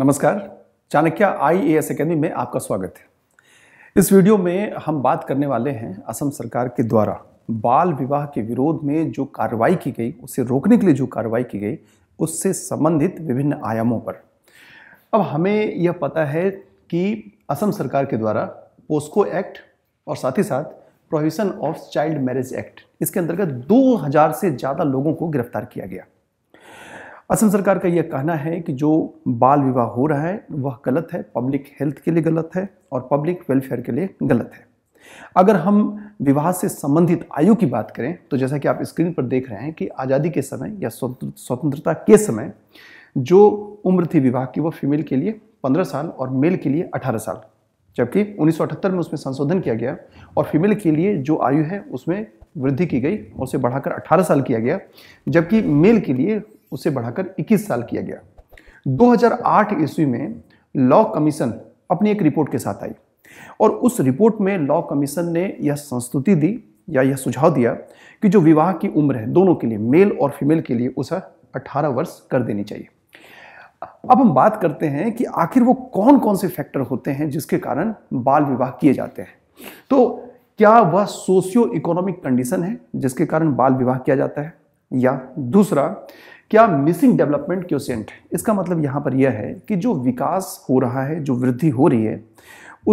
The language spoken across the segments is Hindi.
नमस्कार Chanakya I A S academy में आपका स्वागत है इस वीडियो में हम बात करने वाले हैं असम सरकार के द्वारा बाल विवाह के विरोध में जो कार्रवाई की गई उसे रोकने के लिए जो कार्रवाई की गई उससे संबंधित विभिन्न आयामों पर अब हमें यह पता है कि असम सरकार के द्वारा पोस्को एक्ट और साथ ही साथ prohibition of child marriage act इसके अंतर्गत 2000 से ज़्यादा लोगों को गिरफ्तार किया गया असम सरकार का यह कहना है कि जो बाल विवाह हो रहा है वह गलत है पब्लिक हेल्थ के लिए गलत है और पब्लिक वेलफेयर के लिए गलत है अगर हम विवाह से संबंधित आयु की बात करें तो जैसा कि आप स्क्रीन पर देख रहे हैं कि आज़ादी के समय या स्वतंत्रता के समय जो उम्र थी विवाह की वह फीमेल के लिए 15 साल और मेल के लिए 18 साल जबकि 1978 में उसमें संशोधन किया गया और फीमेल के लिए जो आयु है उसमें वृद्धि की गई और उसे बढ़ाकर 18 साल किया गया जबकि मेल के लिए उसे बढ़ाकर 21 साल किया गया 2008 ईस्वी में लॉ कमीशन अपनी एक रिपोर्ट के साथ आई और उस रिपोर्ट में लॉ कमीशन ने यह संस्तुति दी या यह सुझाव दिया कि जो विवाह की उम्र है दोनों के लिए मेल और फीमेल के लिए उसे 18 वर्ष कर देनी चाहिए अब हम बात करते हैं कि आखिर वो कौन कौन से फैक्टर होते हैं जिसके कारण बाल विवाह किए जाते हैं तो क्या वह सोशियो इकोनॉमिक कंडीशन है जिसके कारण बाल विवाह किया जाता है या दूसरा क्या मिसिंग डेवलपमेंट क्योसेंट है इसका मतलब यहाँ पर यह है कि जो विकास हो रहा है जो वृद्धि हो रही है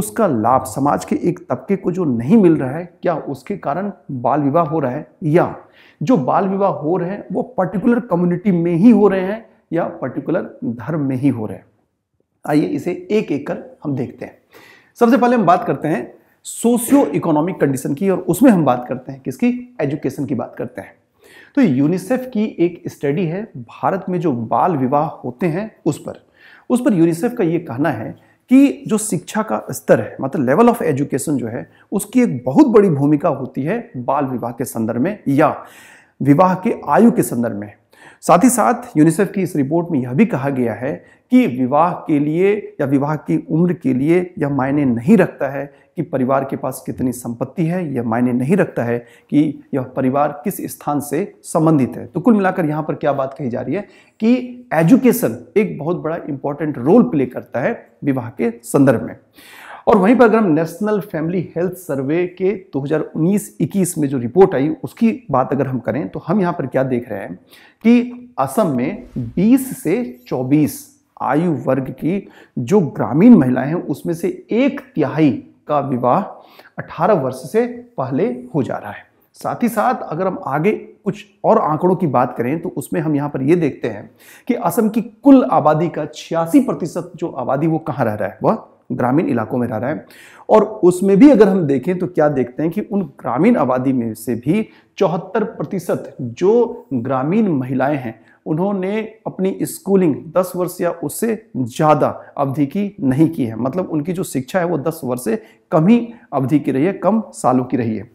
उसका लाभ समाज के एक तबके को जो नहीं मिल रहा है क्या उसके कारण बाल विवाह हो रहा है या जो बाल विवाह हो रहे हैं वो पर्टिकुलर कम्युनिटी में ही हो रहे हैं या पर्टिकुलर धर्म में ही हो रहे हैं आइए इसे एक एक कर हम देखते हैं सबसे पहले हम बात करते हैं सोशियो इकोनॉमिक कंडीशन की और उसमें हम बात करते हैं किसकी एजुकेशन की बात करते हैं तो यूनिसेफ की एक स्टडी है भारत में जो बाल विवाह होते हैं उस पर उस पर यूनिसेफ का ये कहना है कि जो शिक्षा का स्तर है मतलब लेवल ऑफ एजुकेशन जो है उसकी एक बहुत बड़ी भूमिका होती है बाल विवाह के संदर्भ में या विवाह के आयु के संदर्भ में साथ ही साथ यूनिसेफ की इस रिपोर्ट में यह भी कहा गया है कि विवाह के लिए या विवाह की उम्र के लिए यह मायने नहीं रखता है कि परिवार के पास कितनी संपत्ति है यह मायने नहीं रखता है कि यह परिवार किस स्थान से संबंधित है तो कुल मिलाकर यहाँ पर क्या बात कही जा रही है कि एजुकेशन एक बहुत बड़ा इंपॉर्टेंट रोल प्ले करता है विवाह के संदर्भ में और वहीं पर अगर हम नेशनल फैमिली हेल्थ सर्वे के 2019-21 में जो रिपोर्ट आई उसकी बात अगर हम करें तो हम यहाँ पर क्या देख रहे हैं कि असम में 20 से 24 आयु वर्ग की जो ग्रामीण महिलाएं हैं उसमें से एक तिहाई का विवाह 18 वर्ष से पहले हो जा रहा है साथ ही साथ अगर हम आगे कुछ और आंकड़ों की बात करें तो उसमें हम यहाँ पर ये देखते हैं कि असम की कुल आबादी का छियासी प्रतिशत जो आबादी वो कहाँ रह रहा है वह ग्रामीण इलाकों में रह रहा है और उसमें भी अगर हम देखें तो क्या देखते हैं कि उन ग्रामीण आबादी में से भी चौहत्तर प्रतिशत जो ग्रामीण महिलाएं हैं उन्होंने अपनी स्कूलिंग 10 वर्ष या उससे ज़्यादा अवधि की नहीं की है मतलब उनकी जो शिक्षा है वो 10 वर्ष से कम ही अवधि की रही है कम सालों की रही है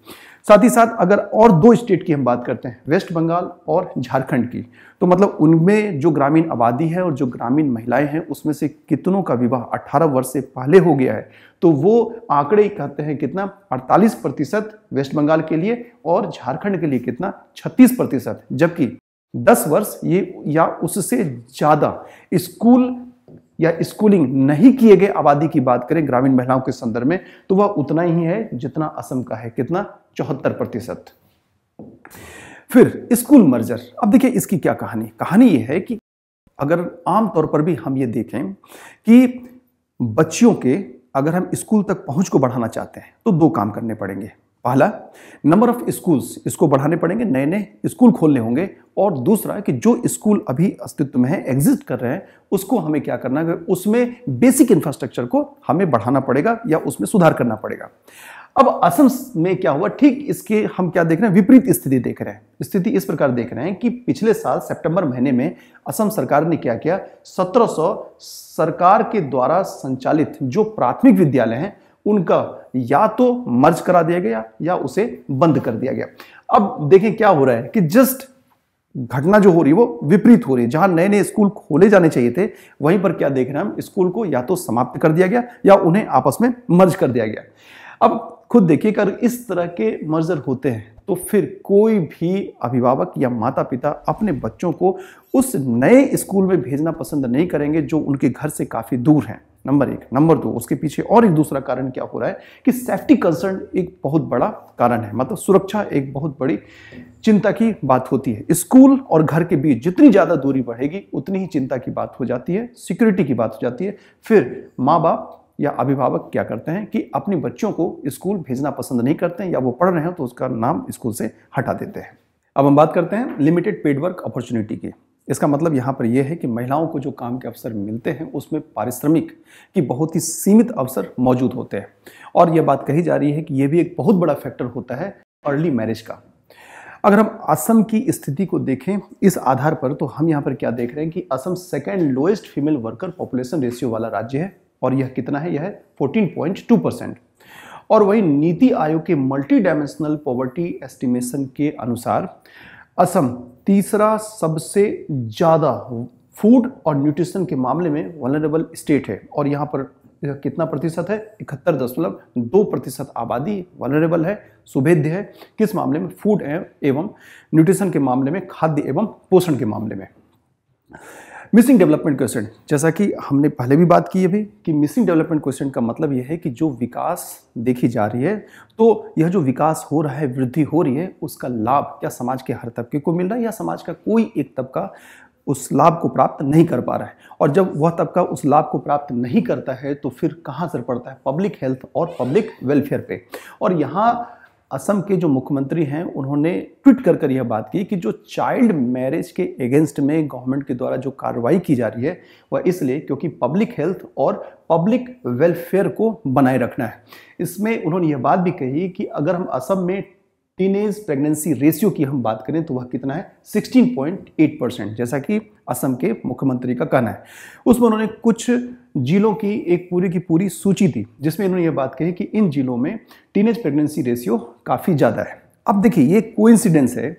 साथ ही साथ अगर और दो स्टेट की हम बात करते हैं वेस्ट बंगाल और झारखंड की तो मतलब उनमें जो ग्रामीण आबादी है और जो ग्रामीण महिलाएं हैं उसमें से कितनों का विवाह 18 वर्ष से पहले हो गया है तो वो आंकड़े ही कहते हैं कितना 48 प्रतिशत वेस्ट बंगाल के लिए और झारखंड के लिए कितना 36 प्रतिशत जबकि 10 वर्ष ये या उससे ज़्यादा स्कूल या स्कूलिंग नहीं किए गए आबादी की बात करें ग्रामीण महिलाओं के संदर्भ में तो वह उतना ही है जितना असम का है कितना चौहत्तर प्रतिशत फिर स्कूल मर्जर अब देखिए इसकी क्या कहानी कहानी यह है कि अगर आम तौर पर भी हम ये देखें कि बच्चियों के अगर हम स्कूल तक पहुंच को बढ़ाना चाहते हैं तो दो काम करने पड़ेंगे पहला नंबर ऑफ स्कूल्स इसको बढ़ाने पड़ेंगे नए नए स्कूल खोलने होंगे और दूसरा कि जो स्कूल अभी अस्तित्व में है एग्जिस्ट कर रहे हैं उसको हमें क्या करना है उसमें बेसिक इंफ्रास्ट्रक्चर को हमें बढ़ाना पड़ेगा या उसमें सुधार करना पड़ेगा अब असम में क्या हुआ ठीक इसके हम क्या देख रहे हैं विपरीत स्थिति देख रहे हैं स्थिति इस प्रकार देख रहे हैं कि पिछले साल सितंबर महीने में असम सरकार ने क्या किया 1700 सरकार के द्वारा संचालित जो प्राथमिक विद्यालय हैं उनका या तो मर्ज करा दिया गया या उसे बंद कर दिया गया अब देखें क्या हो रहा है कि जस्ट घटना जो हो रही है वो विपरीत हो रही है जहां नए नए स्कूल खोले जाने चाहिए थे वहीं पर क्या देख रहे हैं हम स्कूल को या तो समाप्त कर दिया गया या उन्हें आपस में मर्ज कर दिया गया अब खुद देखिए अगर इस तरह के मर्जर होते हैं तो फिर कोई भी अभिभावक या माता पिता अपने बच्चों को उस नए स्कूल में भेजना पसंद नहीं करेंगे जो उनके घर से काफ़ी दूर हैं नंबर एक नंबर दो उसके पीछे और एक दूसरा कारण क्या हो रहा है कि सेफ्टी कंसर्न एक बहुत बड़ा कारण है मतलब सुरक्षा एक बहुत बड़ी चिंता की बात होती है स्कूल और घर के बीच जितनी ज़्यादा दूरी बढ़ेगी उतनी ही चिंता की बात हो जाती है सिक्योरिटी की बात हो जाती है फिर माँ बाप या अभिभावक क्या करते हैं कि अपने बच्चों को स्कूल भेजना पसंद नहीं करते हैं या वो पढ़ रहे हैं तो उसका नाम स्कूल से हटा देते हैं अब हम बात करते हैं लिमिटेड पेड वर्क अपॉर्चुनिटी की इसका मतलब यहाँ पर यह है कि महिलाओं को जो काम के अवसर मिलते हैं उसमें पारिश्रमिक की बहुत ही सीमित अवसर मौजूद होते हैं और यह बात कही जा रही है कि यह भी एक बहुत बड़ा फैक्टर होता है अर्ली मैरिज का अगर हम असम की स्थिति को देखें इस आधार पर तो हम यहाँ पर क्या देख रहे हैं कि Assam second lowest female worker population ratio वाला राज्य है और यह कितना है यह 14.2 परसेंट और वही नीति आयोग के मल्टी डायमेंशनल पॉवर्टी एस्टिमेशन के अनुसार असम तीसरा सबसे ज़्यादा फूड और न्यूट्रिशन के मामले में वनरेबल स्टेट है और यहाँ पर कितना प्रतिशत है इकहत्तर दशमलव दो प्रतिशत आबादी वनरेबल है सुभेद्य है किस मामले में फूड एवं न्यूट्रिशन के मामले में खाद्य एवं पोषण के मामले में मिसिंग डेवलपमेंट क्वेश्चन जैसा कि हमने पहले भी बात की अभी कि मिसिंग डेवलपमेंट क्वेश्चन का मतलब यह है कि जो विकास देखी जा रही है तो यह जो विकास हो रहा है वृद्धि हो रही है उसका लाभ क्या समाज के हर तबके को मिल रहा है या समाज का कोई एक तबका उस लाभ को प्राप्त नहीं कर पा रहा है और जब वह तबका उस लाभ को प्राप्त नहीं करता है तो फिर कहाँ असर पड़ता है पब्लिक हेल्थ और पब्लिक वेलफेयर पे और यहाँ असम के जो मुख्यमंत्री हैं उन्होंने ट्वीट कर कर यह बात की कि जो चाइल्ड मैरिज के एगेंस्ट में गवर्नमेंट के द्वारा जो कार्रवाई की जा रही है वह इसलिए क्योंकि पब्लिक हेल्थ और पब्लिक वेलफेयर को बनाए रखना है इसमें उन्होंने यह बात भी कही कि अगर हम असम में टीनेज प्रेगनेंसी रेशियो की हम बात करें तो वह कितना है 16.8 परसेंट जैसा कि असम के मुख्यमंत्री का कहना है उसमें उन्होंने कुछ जिलों की एक पूरी की पूरी सूची दी जिसमें इन्होंने ये बात कही कि इन जिलों में टीनेज प्रेगनेंसी रेशियो काफ़ी ज़्यादा है अब देखिए ये कोइंसिडेंस है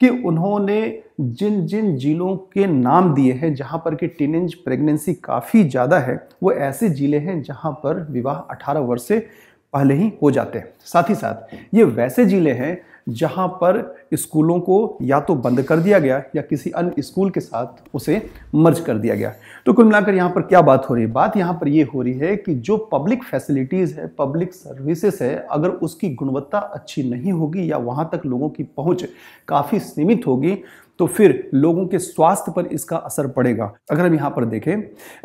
कि उन्होंने जिन जिन जिलों के नाम दिए हैं जहाँ पर कि टीनेज प्रेगनेंसी काफ़ी ज़्यादा है वो ऐसे ज़िले हैं जहाँ पर विवाह 18 वर्ष से पहले ही हो जाते हैं साथ ही साथ ये वैसे ज़िले हैं जहाँ पर स्कूलों को या तो बंद कर दिया गया या किसी अन्य स्कूल के साथ उसे मर्ज कर दिया गया तो कुल मिलाकर यहाँ पर क्या बात हो रही है बात यहाँ पर ये यह हो रही है कि जो पब्लिक फैसिलिटीज़ है पब्लिक सर्विसेज है अगर उसकी गुणवत्ता अच्छी नहीं होगी या वहाँ तक लोगों की पहुँच काफ़ी सीमित होगी तो फिर लोगों के स्वास्थ्य पर इसका असर पड़ेगा अगर हम यहाँ पर देखें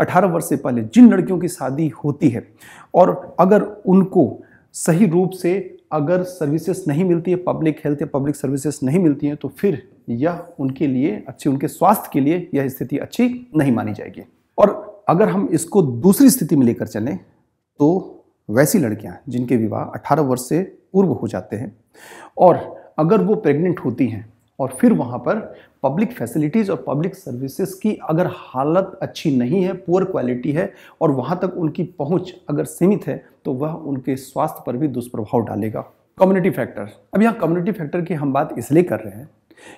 18 वर्ष से पहले जिन लड़कियों की शादी होती है और अगर उनको सही रूप से अगर सर्विसेज नहीं मिलती है पब्लिक हेल्थ या पब्लिक सर्विसेज नहीं मिलती हैं तो फिर यह उनके लिए अच्छी उनके स्वास्थ्य के लिए यह स्थिति अच्छी नहीं मानी जाएगी और अगर हम इसको दूसरी स्थिति में लेकर चलें तो वैसी लड़कियां जिनके विवाह 18 वर्ष से पूर्व हो जाते हैं और अगर वो प्रेग्नेंट होती हैं और फिर वहाँ पर पब्लिक फैसिलिटीज़ और पब्लिक सर्विसेज की अगर हालत अच्छी नहीं है पुअर क्वालिटी है और वहाँ तक उनकी पहुँच अगर सीमित है तो वह उनके स्वास्थ्य पर भी दुष्प्रभाव डालेगा कम्युनिटी फैक्टर अब यहाँ कम्युनिटी फैक्टर की हम बात इसलिए कर रहे हैं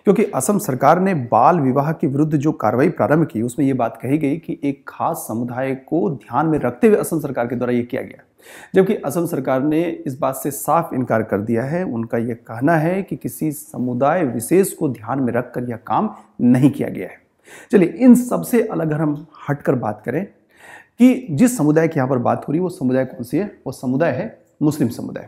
क्योंकि असम सरकार ने बाल विवाह के विरुद्ध जो कार्रवाई प्रारंभ की उसमें ये बात कही गई कि एक खास समुदाय को ध्यान में रखते हुए असम सरकार के द्वारा ये किया गया जबकि असम सरकार ने इस बात से साफ इनकार कर दिया है उनका यह कहना है कि किसी समुदाय विशेष को ध्यान में रखकर यह काम नहीं किया गया है चलिए इन सबसे अलग हम हटकर बात करें कि जिस समुदाय की यहाँ पर बात हो रही है वो समुदाय कौन सी है वो समुदाय है मुस्लिम समुदाय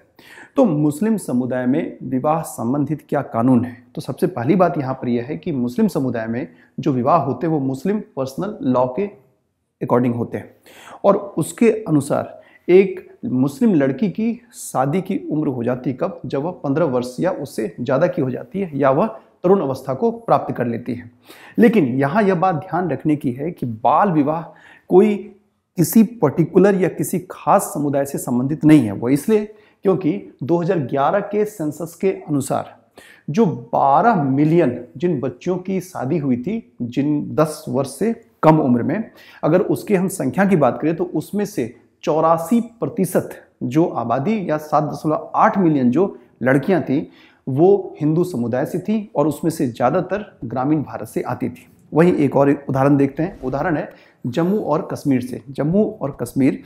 तो मुस्लिम समुदाय में विवाह संबंधित क्या कानून है तो सबसे पहली बात यहाँ पर यह है कि मुस्लिम समुदाय में जो विवाह होते हैं वो मुस्लिम पर्सनल लॉ के अकॉर्डिंग होते हैं और उसके अनुसार एक मुस्लिम लड़की की शादी की उम्र हो जाती कब जब वह पंद्रह वर्ष या उससे ज़्यादा की हो जाती है या वह तरुण अवस्था को प्राप्त कर लेती है लेकिन यहाँ यह बात ध्यान रखने की है कि बाल विवाह कोई किसी पर्टिकुलर या किसी खास समुदाय से संबंधित नहीं है वो इसलिए क्योंकि 2011 के सेंसस के अनुसार जो 12 मिलियन जिन बच्चों की शादी हुई थी जिन 10 वर्ष से कम उम्र में अगर उसके हम संख्या की बात करें तो उसमें से चौरासी प्रतिशत जो आबादी या सात दशमलव आठ मिलियन जो लड़कियां थीं वो हिंदू समुदाय से थी और उसमें से ज़्यादातर ग्रामीण भारत से आती थी वहीं एक और उदाहरण देखते हैं उदाहरण है जम्मू और कश्मीर से जम्मू और कश्मीर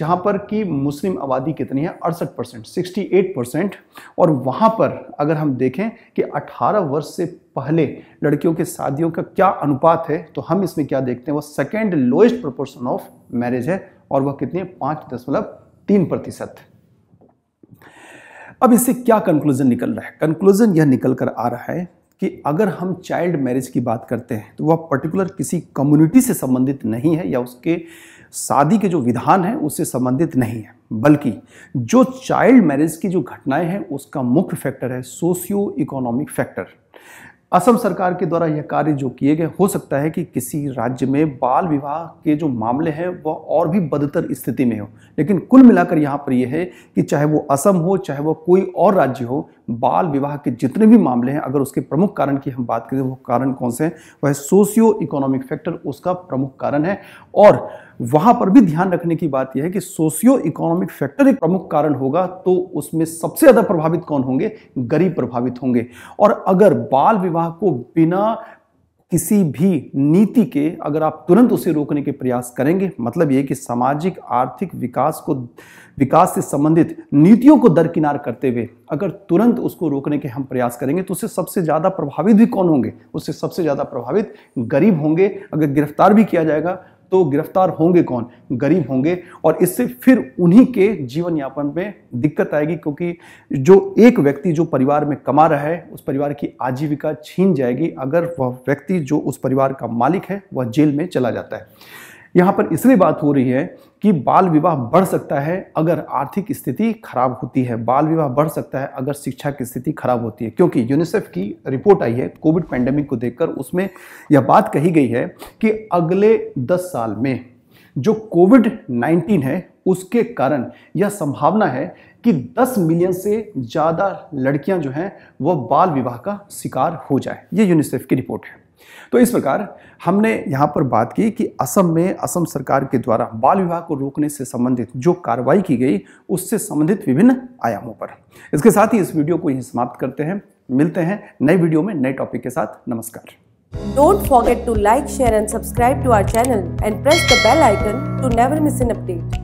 जहाँ पर कि मुस्लिम आबादी कितनी है अड़सठ परसेंट सिक्सटी एट परसेंट और वहाँ पर अगर हम देखें कि 18 वर्ष से पहले लड़कियों के शादियों का क्या अनुपात है तो हम इसमें क्या देखते हैं वो second lowest proportion of marriage है और वह कितने पांच दशमलव तीन प्रतिशत अब इससे क्या कंक्लूजन निकल रहा है कंक्लूजन यह निकल कर आ रहा है कि अगर हम चाइल्ड मैरिज की बात करते हैं तो वह पर्टिकुलर किसी कम्युनिटी से संबंधित नहीं है या उसके शादी के जो विधान है उससे संबंधित नहीं है बल्कि जो चाइल्ड मैरिज की जो घटनाएं हैं उसका मुख्य फैक्टर है सोशियो इकोनॉमिक फैक्टर असम सरकार के द्वारा यह कार्य जो किए गए हो सकता है कि किसी राज्य में बाल विवाह के जो मामले हैं वह और भी बदतर स्थिति में हो लेकिन कुल मिलाकर यहाँ पर यह है कि चाहे वो असम हो चाहे वह कोई और राज्य हो बाल विवाह के जितने भी मामले हैं अगर उसके प्रमुख कारण की हम बात करें वो कारण कौन से हैं वह है सोशियो इकोनॉमिक फैक्टर उसका प्रमुख कारण है और वहाँ पर भी ध्यान रखने की बात यह है कि सोशियो इकोनॉमिक फैक्टर एक प्रमुख कारण होगा तो उसमें सबसे ज़्यादा प्रभावित कौन होंगे गरीब प्रभावित होंगे और अगर बाल विवाह को बिना किसी भी नीति के अगर आप तुरंत उसे रोकने के प्रयास करेंगे मतलब ये कि सामाजिक आर्थिक विकास को विकास से संबंधित नीतियों को दरकिनार करते हुए अगर तुरंत उसको रोकने के हम प्रयास करेंगे तो उससे सबसे ज़्यादा प्रभावित भी कौन होंगे उससे सबसे ज़्यादा प्रभावित गरीब होंगे अगर गिरफ्तार भी किया जाएगा तो गिरफ्तार होंगे कौन गरीब होंगे और इससे फिर उन्हीं के जीवन यापन में दिक्कत आएगी क्योंकि जो एक व्यक्ति जो परिवार में कमा रहा है उस परिवार की आजीविका छीन जाएगी अगर वह व्यक्ति जो उस परिवार का मालिक है वह जेल में चला जाता है यहाँ पर इसलिए बात हो रही है कि बाल विवाह बढ़ सकता है अगर आर्थिक स्थिति खराब होती है बाल विवाह बढ़ सकता है अगर शिक्षा की स्थिति खराब होती है क्योंकि यूनिसेफ की रिपोर्ट आई है कोविड पैंडेमिक को देखकर उसमें यह बात कही गई है कि अगले 10 साल में जो कोविड 19 है उसके कारण यह संभावना है कि 10 मिलियन से ज़्यादा लड़कियां जो हैं वह बाल विवाह का शिकार हो जाए ये यूनिसेफ की रिपोर्ट है तो इस प्रकार हमने यहाँ पर बात की कि असम में असम सरकार के द्वारा बाल विवाह को रोकने से संबंधित जो कार्रवाई की गई उससे संबंधित विभिन्न आयामों पर इसके साथ ही इस वीडियो को यही समाप्त करते हैं मिलते हैं नए वीडियो में नए टॉपिक के साथ नमस्कार Don't forget to like, share and subscribe to our channel and press the bell icon to never miss an update.